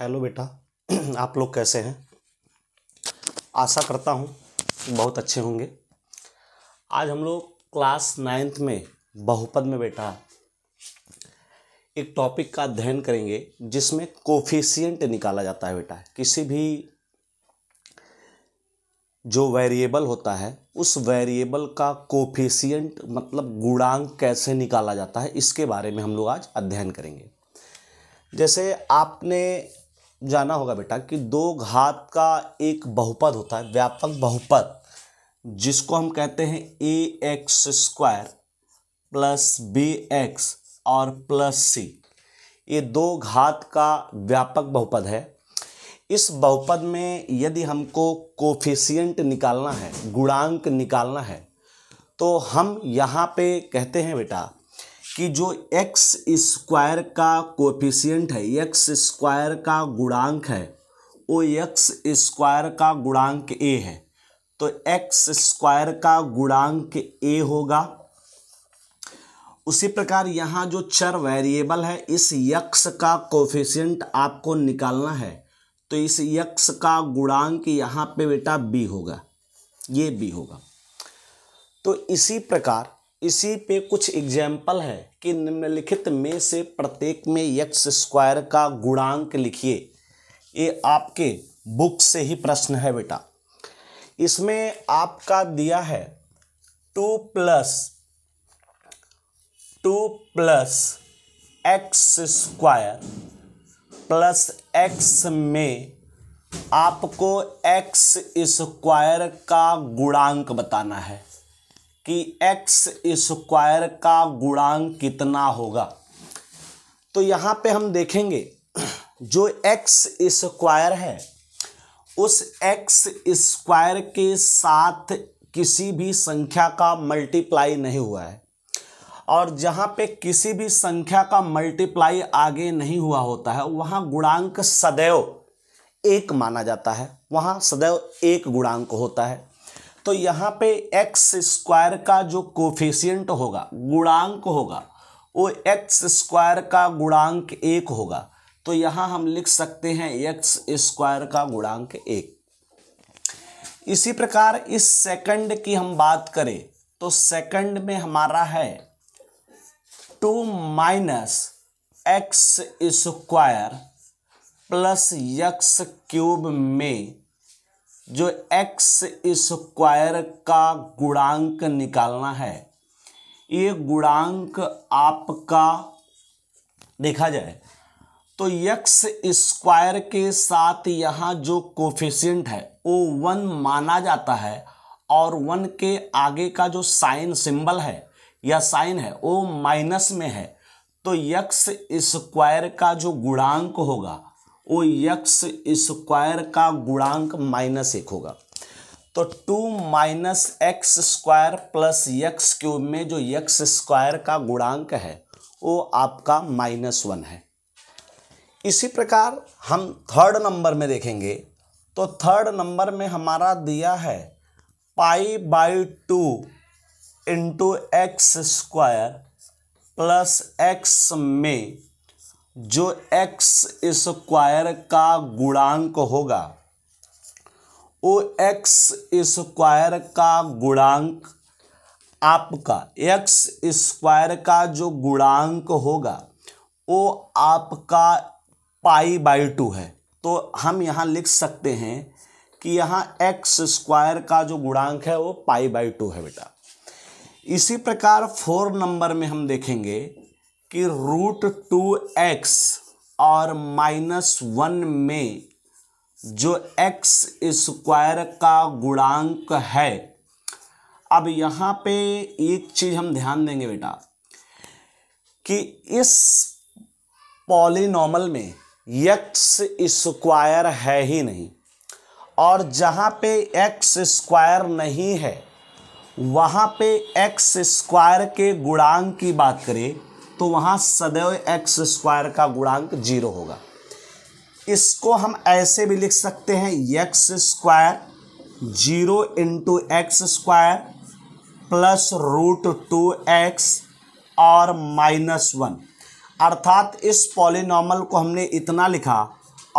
hello बेटा आप लोग कैसे हैं आशा करता हूँ बहुत अच्छे होंगे आज हम लोग क्लास नाइन्थ में बहुपद में बेटा एक टॉपिक का अध्ययन करेंगे जिसमें कोफिशियंट निकाला जाता है बेटा किसी भी जो वेरिएबल होता है उस वेरिएबल का कोफिशियंट मतलब गुणांक कैसे निकाला जाता है इसके बारे में हम लोग आज अध्ययन करेंगे जैसे आपने जाना होगा बेटा कि दो घात का एक बहुपद होता है व्यापक बहुपद जिसको हम कहते हैं a x square plus b x और प्लस सी ये दो घात का व्यापक बहुपद है इस बहुपद में यदि हमको कोफिशियंट निकालना है गुणांक निकालना है तो हम यहाँ पे कहते हैं बेटा कि जो एक्स स्क्वायर का कोफिशियंट है एक्स स्क्वायर का गुणांक है वो एक्स स्क्वायर का गुणांक ए है तो एक्स स्क्वायर का गुणांक ए होगा उसी प्रकार यहाँ जो चर वेरिएबल है इस यक्स का कोफिशियंट आपको निकालना है तो इस यक्स का गुणांक यहाँ पे बेटा बी होगा ये बी होगा तो इसी प्रकार इसी पे कुछ एग्जाम्पल है कि निम्नलिखित में से प्रत्येक में यक्स स्क्वायर का गुणांक लिखिए ये आपके बुक से ही प्रश्न है बेटा इसमें आपका दिया है two plus two plus x square plus x में आपको एक्स स्क्वायर का गुणांक बताना है कि एक्स स्क्वायर का गुणांक कितना होगा तो यहाँ पे हम देखेंगे जो एक्स स्क्वायर है उस एक्स स्क्वायर के साथ किसी भी संख्या का मल्टीप्लाई नहीं हुआ है और जहाँ पे किसी भी संख्या का मल्टीप्लाई आगे नहीं हुआ होता है वहाँ गुणांक सदैव एक माना जाता है वहाँ सदैव एक गुणांक होता है तो यहाँ पे एक्स स्क्वायर का जो कोफिशियंट होगा गुणांक होगा वो एक्स स्क्वायर का गुणांक एक होगा तो यहाँ हम लिख सकते हैं एक्स स्क्वायर का गुणांक एक इसी प्रकार इस सेकंड की हम बात करें तो सेकंड में हमारा है two minus x square plus x cube में जो एक्स स्क्वायर का गुणांक निकालना है ये गुणांक आपका देखा जाए तो यक्स स्क्वायर के साथ यहाँ जो कोफिशियंट है वो वन माना जाता है और वन के आगे का जो साइन सिंबल है या साइन है वो माइनस में है तो यक्स स्क्वायर का जो गुणांक होगा वो यक्स स्क्वायर का गुणांक माइनस एक होगा तो two minus x square plus x cube में जो यक्स स्क्वायर का गुणांक है वो आपका माइनस वन है इसी प्रकार हम थर्ड नंबर में देखेंगे तो थर्ड नंबर में हमारा दिया है pi by two into x square plus x में जो एक्स स्क्वायर का गुणांक होगा वो एक्स स्क्वायर का गुणांक आपका एक्स स्क्वायर का जो गुणांक होगा वो आपका पाई बाई टू है तो हम यहाँ लिख सकते हैं कि यहाँ एक्स स्क्वायर का जो गुणांक है वो पाई बाई टू है बेटा इसी प्रकार फोर नंबर में हम देखेंगे कि रूट टू एक्स और माइनस वन में जो एक्स स्क्वायर का गुणांक है अब यहाँ पे एक चीज़ हम ध्यान देंगे बेटा कि इस पॉलिनॉमल में एक्स स्क्वायर है ही नहीं और जहाँ पे एक्स स्क्वायर नहीं है वहाँ पे एक्स स्क्वायर के गुणांक की बात करें तो वहाँ सदैव एक्स स्क्वायर का गुणांक जीरो होगा इसको हम ऐसे भी लिख सकते हैं x square zero into x square plus root two x और माइनस वन अर्थात इस पॉलिनॉमल को हमने इतना लिखा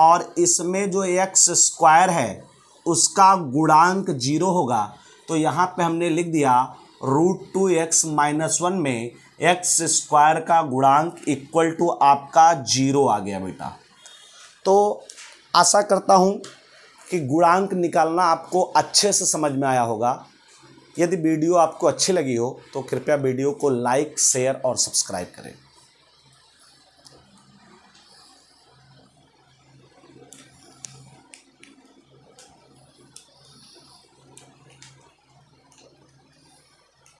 और इसमें जो एक्स स्क्वायर है उसका गुणांक जीरो होगा तो यहाँ पे हमने लिख दिया root two x minus one में एक्स स्क्वायर का गुणांक इक्वल टू आपका जीरो आ गया बेटा तो आशा करता हूँ कि गुणांक निकालना आपको अच्छे से समझ में आया होगा यदि वीडियो आपको अच्छी लगी हो तो कृपया वीडियो को लाइक शेयर और सब्सक्राइब करें